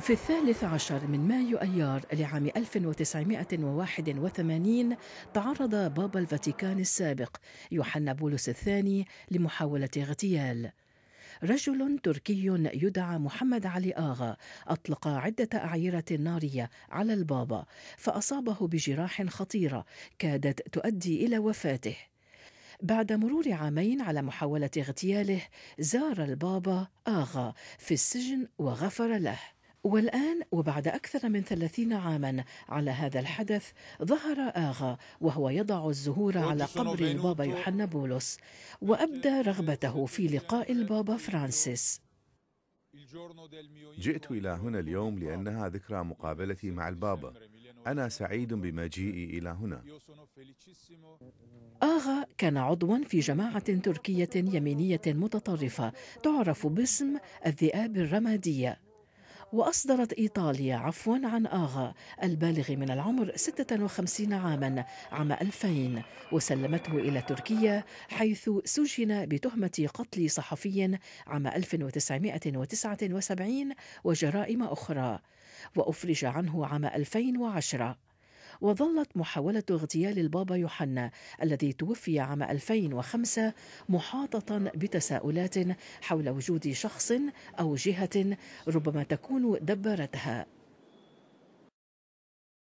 في الثالث عشر من مايو أيار لعام 1981 تعرض بابا الفاتيكان السابق يوحنا بولس الثاني لمحاولة اغتيال رجل تركي يدعى محمد علي آغا أطلق عدة أعيرة نارية على البابا فأصابه بجراح خطيرة كادت تؤدي إلى وفاته بعد مرور عامين على محاولة اغتياله زار البابا آغا في السجن وغفر له والآن وبعد أكثر من ثلاثين عاما على هذا الحدث ظهر آغا وهو يضع الزهور على قبر البابا يوحنا بولس وأبدى رغبته في لقاء البابا فرانسيس جئت إلى هنا اليوم لأنها ذكرى مقابلتي مع البابا أنا سعيد بمجيئي إلى هنا آغا كان عضوا في جماعة تركية يمينية متطرفة تعرف باسم الذئاب الرمادية وأصدرت إيطاليا عفوا عن آغا البالغ من العمر 56 عاما عام 2000 وسلمته إلى تركيا حيث سجن بتهمة قتل صحفي عام 1979 وجرائم أخرى وأفرج عنه عام 2010 وظلت محاولة اغتيال البابا يوحنا الذي توفي عام 2005 محاطة بتساؤلات حول وجود شخص أو جهة ربما تكون دبرتها